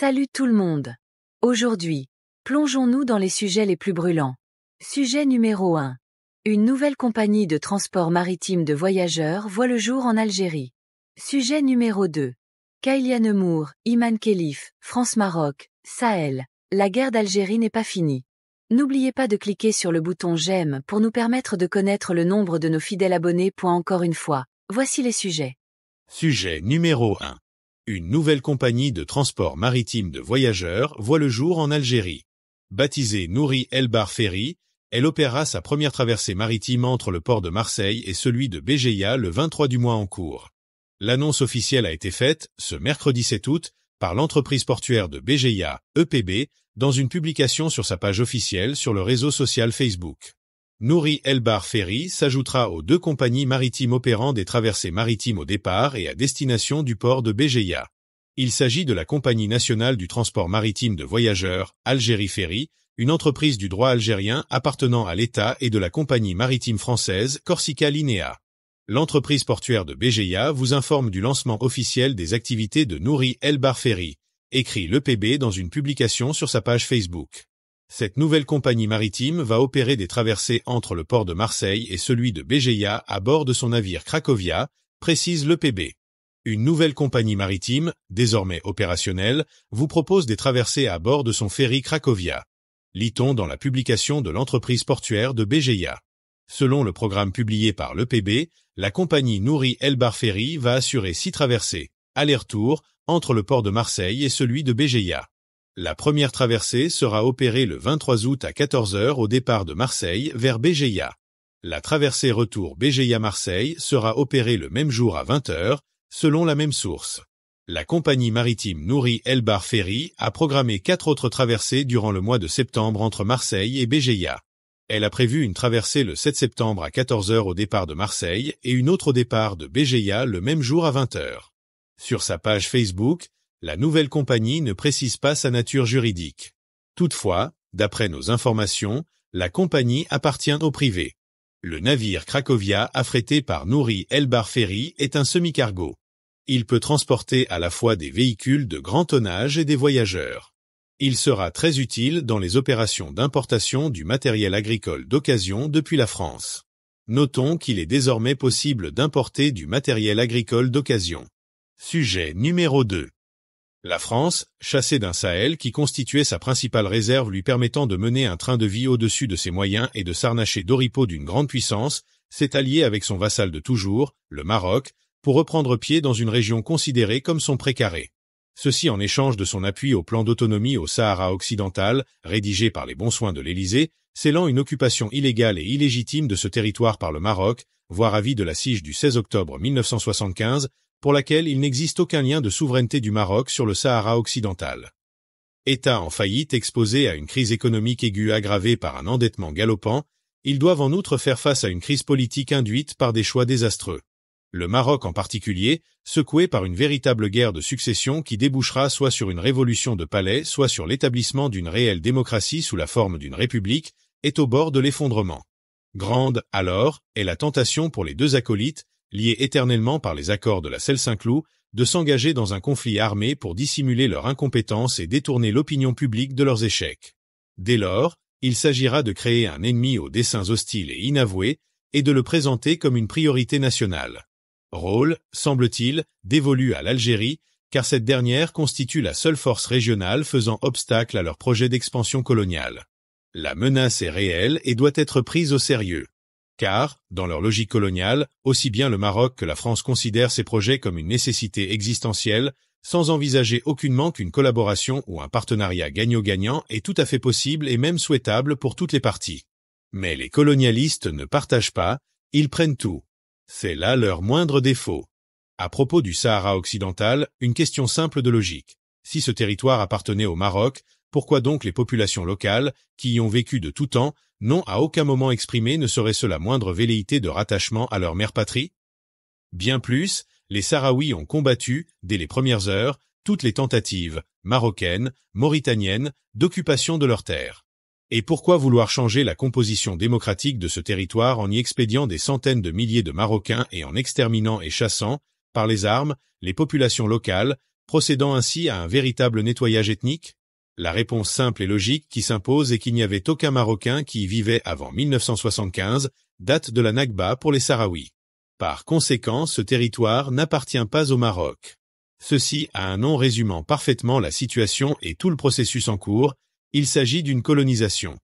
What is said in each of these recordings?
Salut tout le monde. Aujourd'hui, plongeons-nous dans les sujets les plus brûlants. Sujet numéro 1. Une nouvelle compagnie de transport maritime de voyageurs voit le jour en Algérie. Sujet numéro 2. Kailiane Nemour, Iman Khelif, France-Maroc, Sahel. La guerre d'Algérie n'est pas finie. N'oubliez pas de cliquer sur le bouton j'aime pour nous permettre de connaître le nombre de nos fidèles abonnés. encore une fois, voici les sujets. Sujet numéro 1 une nouvelle compagnie de transport maritime de voyageurs voit le jour en Algérie. Baptisée Nouri El Bar Ferry, elle opéra sa première traversée maritime entre le port de Marseille et celui de Béjaïa le 23 du mois en cours. L'annonce officielle a été faite, ce mercredi 7 août, par l'entreprise portuaire de Béjaïa, EPB, dans une publication sur sa page officielle sur le réseau social Facebook. Nouri Elbar Ferry s'ajoutera aux deux compagnies maritimes opérant des traversées maritimes au départ et à destination du port de Béjaïa. Il s'agit de la Compagnie nationale du transport maritime de voyageurs, Algérie Ferry, une entreprise du droit algérien appartenant à l'État et de la Compagnie maritime française Corsica Linea. L'entreprise portuaire de Béjaïa vous informe du lancement officiel des activités de Nouri Elbar Ferry, écrit l'EPB dans une publication sur sa page Facebook cette nouvelle compagnie maritime va opérer des traversées entre le port de Marseille et celui de Béjaïa à bord de son navire Cracovia, précise l'EPB. « Une nouvelle compagnie maritime, désormais opérationnelle, vous propose des traversées à bord de son ferry Cracovia. Lit-on dans la publication de l'entreprise portuaire de Béjaïa. Selon le programme publié par l'EPB, la compagnie Nourri Elbar Ferry va assurer six traversées, aller-retour, entre le port de Marseille et celui de Béjaïa. La première traversée sera opérée le 23 août à 14h au départ de Marseille vers Béjaïa. La traversée retour Béjaïa-Marseille sera opérée le même jour à 20h, selon la même source. La compagnie maritime Nourri Elbar Ferry a programmé quatre autres traversées durant le mois de septembre entre Marseille et Béjaïa. Elle a prévu une traversée le 7 septembre à 14h au départ de Marseille et une autre au départ de Béjaïa le même jour à 20h. Sur sa page Facebook, la nouvelle compagnie ne précise pas sa nature juridique. Toutefois, d'après nos informations, la compagnie appartient au privé. Le navire Cracovia affrété par Nouri Elbar Ferry est un semi-cargo. Il peut transporter à la fois des véhicules de grand tonnage et des voyageurs. Il sera très utile dans les opérations d'importation du matériel agricole d'occasion depuis la France. Notons qu'il est désormais possible d'importer du matériel agricole d'occasion. Sujet numéro 2. La France, chassée d'un Sahel qui constituait sa principale réserve lui permettant de mener un train de vie au-dessus de ses moyens et de s'arnacher d'oripeaux d'une grande puissance, s'est alliée avec son vassal de toujours, le Maroc, pour reprendre pied dans une région considérée comme son précaré. Ceci en échange de son appui au plan d'autonomie au Sahara occidental, rédigé par les bons soins de l'Élysée, scellant une occupation illégale et illégitime de ce territoire par le Maroc, voire avis de la siège du 16 octobre 1975, pour laquelle il n'existe aucun lien de souveraineté du Maroc sur le Sahara occidental. État en faillite exposé à une crise économique aiguë aggravée par un endettement galopant, ils doivent en outre faire face à une crise politique induite par des choix désastreux. Le Maroc en particulier, secoué par une véritable guerre de succession qui débouchera soit sur une révolution de palais, soit sur l'établissement d'une réelle démocratie sous la forme d'une république, est au bord de l'effondrement. Grande, alors, est la tentation pour les deux acolytes, liés éternellement par les accords de la Selle-Saint-Cloud, de s'engager dans un conflit armé pour dissimuler leur incompétence et détourner l'opinion publique de leurs échecs. Dès lors, il s'agira de créer un ennemi aux desseins hostiles et inavoués, et de le présenter comme une priorité nationale. Rôle, semble-t-il, dévolu à l'Algérie, car cette dernière constitue la seule force régionale faisant obstacle à leur projet d'expansion coloniale. La menace est réelle et doit être prise au sérieux car, dans leur logique coloniale, aussi bien le Maroc que la France considèrent ces projets comme une nécessité existentielle, sans envisager aucunement qu'une collaboration ou un partenariat gagnant-gagnant est tout à fait possible et même souhaitable pour toutes les parties. Mais les colonialistes ne partagent pas, ils prennent tout. C'est là leur moindre défaut. À propos du Sahara occidental, une question simple de logique. Si ce territoire appartenait au Maroc, pourquoi donc les populations locales, qui y ont vécu de tout temps, non à aucun moment exprimé ne serait-ce la moindre velléité de rattachement à leur mère patrie Bien plus, les Sahraouis ont combattu, dès les premières heures, toutes les tentatives, marocaines, mauritaniennes, d'occupation de leurs terres. Et pourquoi vouloir changer la composition démocratique de ce territoire en y expédiant des centaines de milliers de Marocains et en exterminant et chassant, par les armes, les populations locales, procédant ainsi à un véritable nettoyage ethnique la réponse simple et logique qui s'impose est qu'il n'y avait aucun Marocain qui y vivait avant 1975, date de la Nagba pour les Sahraouis. Par conséquent, ce territoire n'appartient pas au Maroc. Ceci a un nom résumant parfaitement la situation et tout le processus en cours, il s'agit d'une colonisation.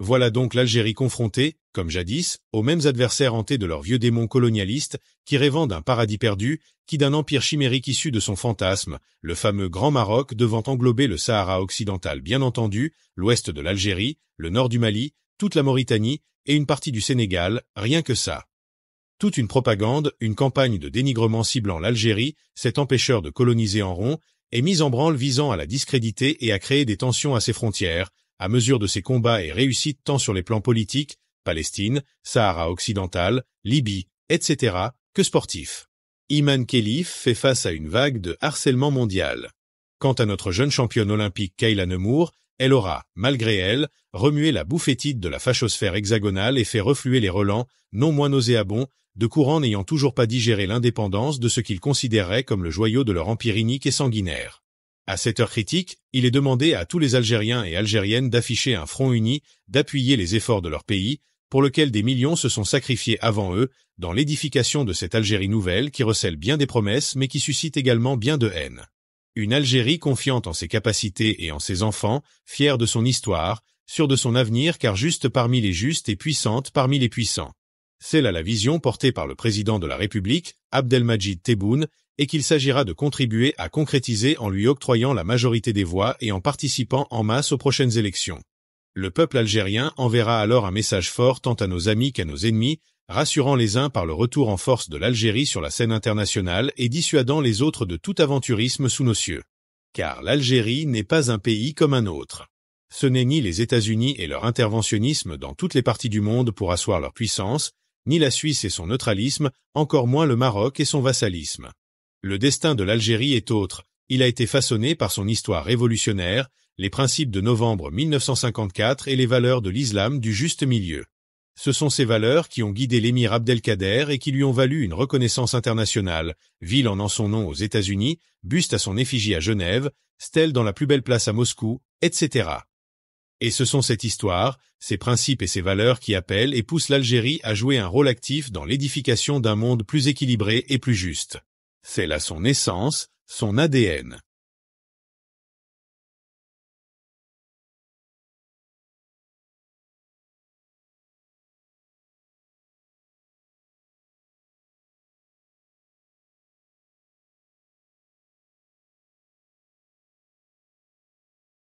Voilà donc l'Algérie confrontée, comme jadis, aux mêmes adversaires hantés de leurs vieux démons colonialistes, qui rêvant d'un paradis perdu, qui d'un empire chimérique issu de son fantasme, le fameux Grand Maroc devant englober le Sahara occidental bien entendu, l'ouest de l'Algérie, le nord du Mali, toute la Mauritanie, et une partie du Sénégal, rien que ça. Toute une propagande, une campagne de dénigrement ciblant l'Algérie, cet empêcheur de coloniser en rond, est mise en branle visant à la discréditer et à créer des tensions à ses frontières, à mesure de ses combats et réussites tant sur les plans politiques, Palestine, Sahara occidental, Libye, etc., que sportif. Iman Khelif fait face à une vague de harcèlement mondial. Quant à notre jeune championne olympique Kayla Nemour, elle aura, malgré elle, remué la bouffétide de la fachosphère hexagonale et fait refluer les relents, non moins nauséabonds, de courants n'ayant toujours pas digéré l'indépendance de ce qu'ils considéraient comme le joyau de leur empire inique et sanguinaire. À cette heure critique, il est demandé à tous les Algériens et Algériennes d'afficher un front uni, d'appuyer les efforts de leur pays, pour lequel des millions se sont sacrifiés avant eux, dans l'édification de cette Algérie nouvelle qui recèle bien des promesses mais qui suscite également bien de haine. Une Algérie confiante en ses capacités et en ses enfants, fière de son histoire, sûre de son avenir car juste parmi les justes et puissante parmi les puissants. C'est là la vision portée par le président de la République, Abdelmajid Tebboune, et qu'il s'agira de contribuer à concrétiser en lui octroyant la majorité des voix et en participant en masse aux prochaines élections. Le peuple algérien enverra alors un message fort tant à nos amis qu'à nos ennemis, rassurant les uns par le retour en force de l'Algérie sur la scène internationale et dissuadant les autres de tout aventurisme sous nos cieux. Car l'Algérie n'est pas un pays comme un autre. Ce n'est ni les États-Unis et leur interventionnisme dans toutes les parties du monde pour asseoir leur puissance, ni la Suisse et son neutralisme, encore moins le Maroc et son vassalisme. Le destin de l'Algérie est autre, il a été façonné par son histoire révolutionnaire, les principes de novembre 1954 et les valeurs de l'islam du juste milieu. Ce sont ces valeurs qui ont guidé l'émir Abdelkader et qui lui ont valu une reconnaissance internationale, ville en en son nom aux États-Unis, buste à son effigie à Genève, stèle dans la plus belle place à Moscou, etc. Et ce sont cette histoire, ces principes et ces valeurs qui appellent et poussent l'Algérie à jouer un rôle actif dans l'édification d'un monde plus équilibré et plus juste. C'est là son essence, son ADN.